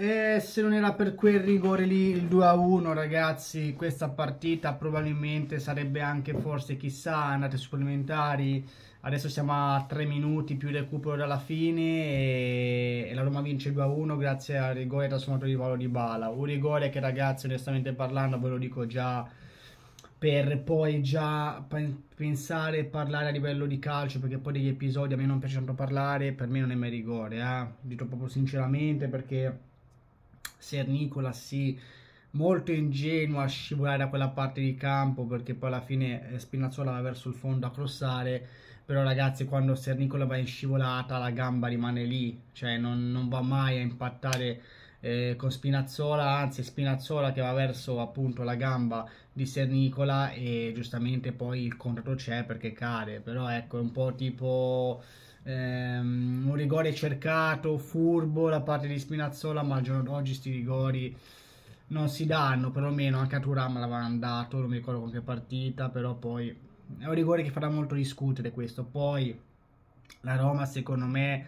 E se non era per quel rigore lì, il 2-1, ragazzi, questa partita probabilmente sarebbe anche forse, chissà, andate supplementari. Adesso siamo a 3 minuti più recupero dalla fine e, e la Roma vince 2-1 grazie al rigore trasformato di Paolo di Bala. Un rigore che, ragazzi, onestamente parlando, ve lo dico già, per poi già pensare e parlare a livello di calcio, perché poi degli episodi a me non piace tanto parlare, per me non è mai rigore, eh? Dico proprio sinceramente perché Sernicola sì molto ingenuo a scivolare da quella parte di campo perché poi alla fine eh, Spinazzola va verso il fondo a crossare però ragazzi quando Sernicola va in scivolata la gamba rimane lì cioè non, non va mai a impattare eh, con Spinazzola anzi Spinazzola che va verso appunto la gamba di Sernicola e giustamente poi il contratto c'è perché cade però ecco è un po' tipo ehm, un rigore cercato, furbo da parte di Spinazzola, ma al giorno d'oggi questi rigori non si danno, perlomeno anche a Turam l'avevano dato, non mi ricordo con che partita, però poi è un rigore che farà molto discutere questo. Poi la Roma secondo me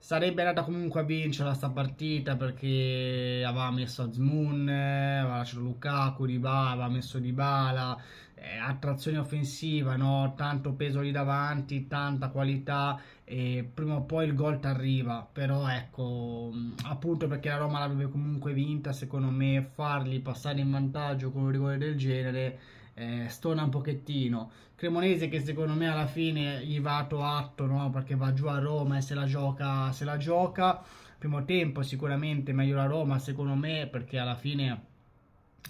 sarebbe andata comunque a vincere sta partita perché aveva messo Azmoun, aveva lasciato Lukaku, Dybala, aveva messo Dybala, eh, attrazione offensiva, no? tanto peso lì davanti, tanta qualità e prima o poi il gol ti arriva, però ecco, mm, appunto perché la Roma l'avrebbe comunque vinta, secondo me farli passare in vantaggio con un rigore del genere eh, stona un pochettino. Cremonese che secondo me alla fine gli va dato atto, no? perché va giù a Roma e se la gioca, se la gioca. Primo tempo sicuramente meglio la Roma, secondo me, perché alla fine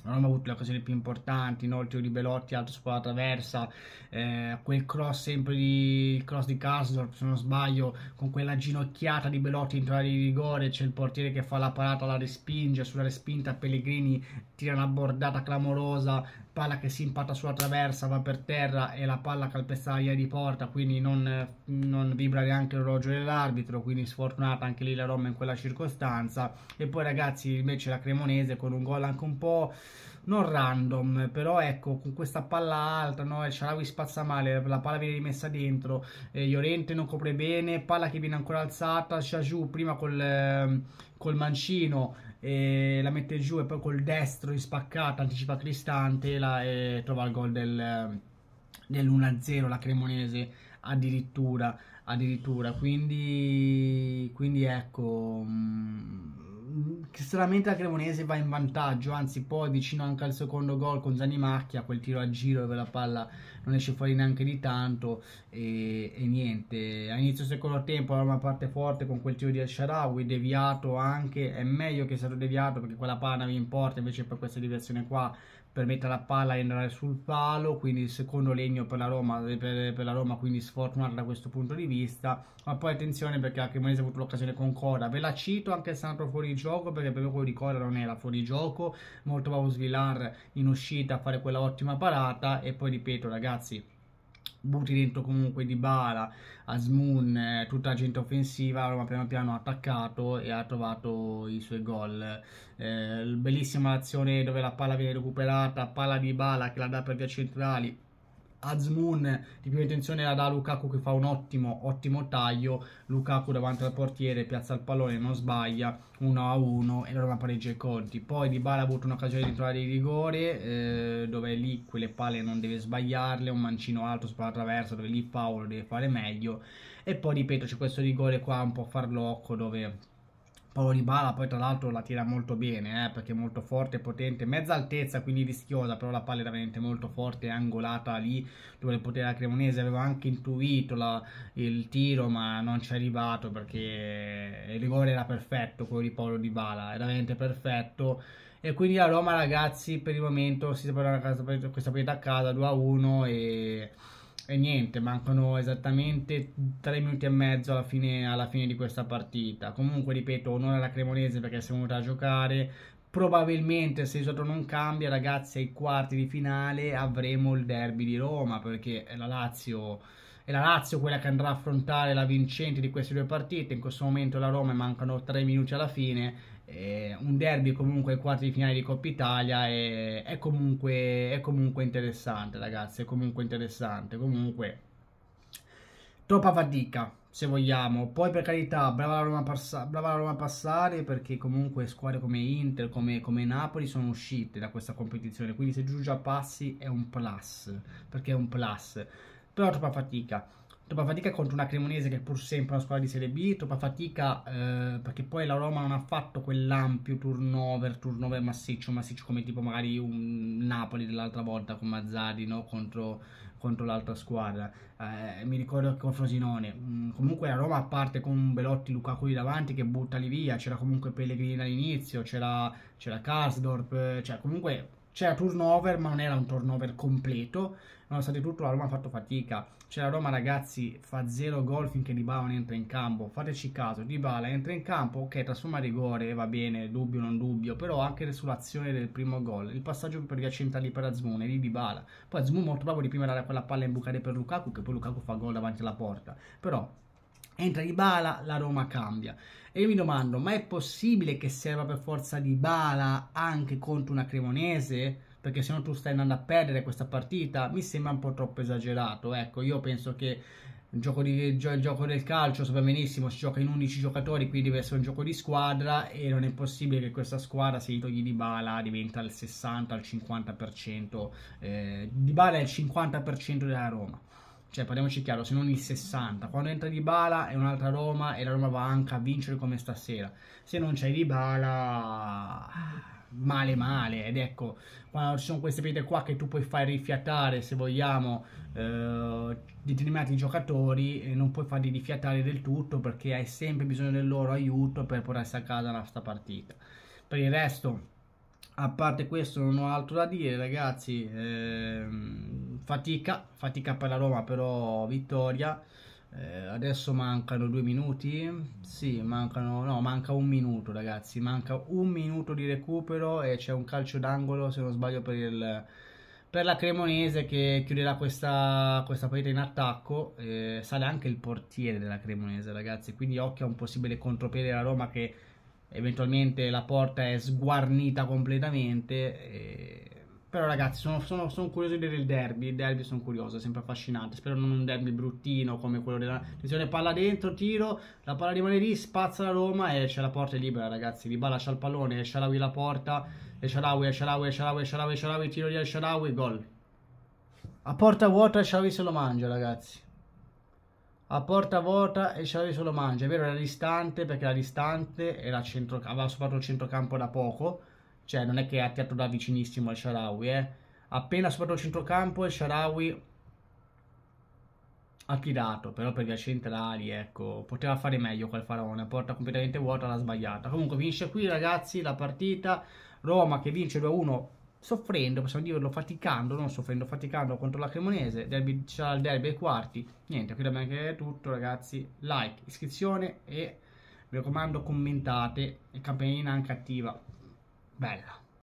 non abbiamo avuto le occasioni più importanti, inoltre di Belotti, alto squadra traversa, eh, quel cross sempre di, il cross di Kasdorp, se non sbaglio, con quella ginocchiata di Belotti in di rigore, c'è il portiere che fa la parata, la respinge, sulla respinta Pellegrini tira una bordata clamorosa, palla che si impatta sulla traversa, va per terra e la palla calpesta l'aria di porta, quindi non, non vibra neanche l'orologio dell'arbitro, quindi sfortunata anche lì la Roma in quella circostanza. E poi ragazzi invece la Cremonese con un gol anche un po' non random, però ecco, con questa palla alta, no, il Sharawi spazza male, la palla viene rimessa dentro, eh, non copre bene, palla che viene ancora alzata, Shaju prima col, ehm, col mancino, e la mette giù e poi col destro in spaccata anticipa Cristante la, e trova il gol del, dell'1-0 la Cremonese addirittura, addirittura. Quindi, quindi ecco mh, mm, stranamente la Cremonese va in vantaggio, anzi poi vicino anche al secondo gol con Zanimacchia, quel tiro a giro dove la palla non esce fuori neanche di tanto e, e niente, all'inizio secondo tempo era una parte forte con quel tiro di Al-Sharawi, deviato anche, è meglio che sia stato deviato perché quella palla andava in porta invece per questa diversione qua permette alla palla di andare sul palo, quindi il secondo legno per la Roma, per, per la Roma quindi sfortunato da questo punto di vista, ma poi attenzione perché la Cremonese ha avuto l'occasione con Cora, ve la cito anche se sempre fuori gioco perché proprio quello di Cora non era fuori gioco, molto bravo Svilar in uscita a fare quella ottima parata e poi ripeto ragazzi butti dentro comunque di Bala, Asmoon, eh, tutta la gente offensiva, Roma piano piano ha attaccato e ha trovato i suoi gol. Eh, bellissima azione dove la palla viene recuperata, palla di Bala che la dà per via centrali Azmoon di prima intenzione la da Lukaku che fa un ottimo, ottimo taglio Lukaku davanti al portiere piazza il pallone, non sbaglia 1-1 e la Roma pareggia i conti poi Di Bala ha avuto un'occasione di trovare il rigore eh, dove lì quelle palle non deve sbagliarle un mancino alto sopra la traversa dove lì Paolo deve fare meglio e poi ripeto c'è questo rigore qua un po' farlocco dove Paolo Di Bala poi tra l'altro la tira molto bene eh, perché è molto forte, e potente, mezza altezza quindi rischiosa però la palla era veramente molto forte e angolata lì dove il potere la Cremonese aveva anche intuito la, il tiro ma non ci è arrivato perché il rigore era perfetto quello di Paolo Di Bala, era veramente perfetto e quindi la Roma ragazzi per il momento si sta questa partita a casa 2 a 1 e e niente, mancano esattamente 3 minuti e mezzo alla fine, alla fine di questa partita. Comunque, ripeto, onore alla Cremonese perché siamo venuti a giocare. Probabilmente, se il risultato non cambia, ragazzi, ai quarti di finale avremo il derby di Roma perché la Lazio è la Lazio quella che andrà a affrontare la vincente di queste due partite. In questo momento la Roma mancano tre minuti alla fine eh, un derby comunque quarti di finale di Coppa Italia è, è, comunque, è comunque interessante ragazzi, è comunque interessante, comunque troppa fatica se vogliamo. Poi per carità, brava la Roma, passa- brava la Roma a passare perché comunque squadre come Inter, come, come, Napoli sono uscite da questa competizione, quindi se Giugia passi è un plus, perché è un plus, però troppa fatica troppa fatica contro una Cremonese che pur sempre è una squadra di Serie B, troppa fatica eh, perché poi la Roma non ha fatto quell'ampio turnover, turnover massiccio, massiccio come tipo magari un Napoli dell'altra volta con Mazzari no? contro, contro, l'altra squadra. Eh, mi ricordo che con Frosinone, mm, comunque la Roma parte con Belotti, Lukaku lì davanti che butta lì via, c'era comunque Pellegrini all'inizio, c'era, c'era Karsdorp, eh, cioè comunque c'era turnover, ma non era un turnover completo. Nonostante tutto, la Roma ha fatto fatica. C'è cioè, la Roma, ragazzi, fa zero gol finché Dybala non entra in campo. Fateci caso, Dybala entra in campo, ok, trasforma rigore, va bene, dubbio, non dubbio, però anche sull'azione del primo gol. Il passaggio per via centrali per Azmoun e di Dybala. Poi Azmoun molto bravo di prima dare quella palla in bucare per Lukaku, che poi Lukaku fa gol davanti alla porta. Però entra Dybala, la Roma cambia. E io mi domando, ma è possibile che serva per forza Dybala anche contro una Cremonese? Perché se no tu stai andando a perdere questa partita, mi sembra un po' troppo esagerato. Ecco, io penso che il gioco, di, il gioco del calcio, sappiamo benissimo, si gioca in 11 giocatori, quindi deve essere un gioco di squadra e non è possibile che questa squadra, se gli togli di bala, diventa al 60, al 50%. Eh, di bala è il 50% della Roma cioè parliamoci chiaro, se non il 60. Quando entra Dybala è un'altra Roma e la Roma va anche a vincere come stasera. Se non c'è Dybala male male ed ecco quando ci sono queste pietre qua che tu puoi far rifiatare se vogliamo eh, determinati giocatori eh, non puoi farli rifiatare del tutto perché hai sempre bisogno del loro aiuto per portarsi a casa la sta partita per il resto a parte questo non ho altro da dire ragazzi ehm, fatica fatica per la Roma però vittoria eh, adesso mancano due minuti sì mancano no manca un minuto ragazzi manca un minuto di recupero e c'è un calcio d'angolo se non sbaglio per il per la Cremonese che chiuderà questa, questa partita in attacco eh, sale anche il portiere della Cremonese ragazzi quindi occhio a un possibile contropiede della Roma che eventualmente la porta è sguarnita completamente. E... Però ragazzi, sono, sono, sono, curioso di vedere il derby, il derby sono curioso, è sempre affascinante, spero non un derby bruttino come quello della... Attenzione, palla dentro, tiro, la palla rimane lì, spazza la Roma e c'è la porta libera ragazzi, Riba lascia il pallone, Sharawi la porta, e Sharawi, Sharawi, Sharawi, Sharawi, Sharawi, tiro di Sharawi, gol. A porta vuota Sharawi se lo mangia ragazzi a porta vuota e Xavi solo mangia. È vero, era distante perché era distante, e aveva superato il centrocampo da poco, cioè non è che ha tirato da vicinissimo al Sharawi. Eh. Appena superato il centrocampo, il Sharawi ha tirato, però per via centrali, ecco, poteva fare meglio quel faraone. Porta completamente vuota, l'ha sbagliata. Comunque, vince qui, ragazzi, la partita. Roma che vince 2-1 soffrendo, possiamo dirlo, faticando, non soffrendo, faticando contro la Cremonese, derby, c'è il derby ai quarti, niente, qui da me anche tutto ragazzi, like, iscrizione e mi raccomando commentate e campanellina anche attiva, bella.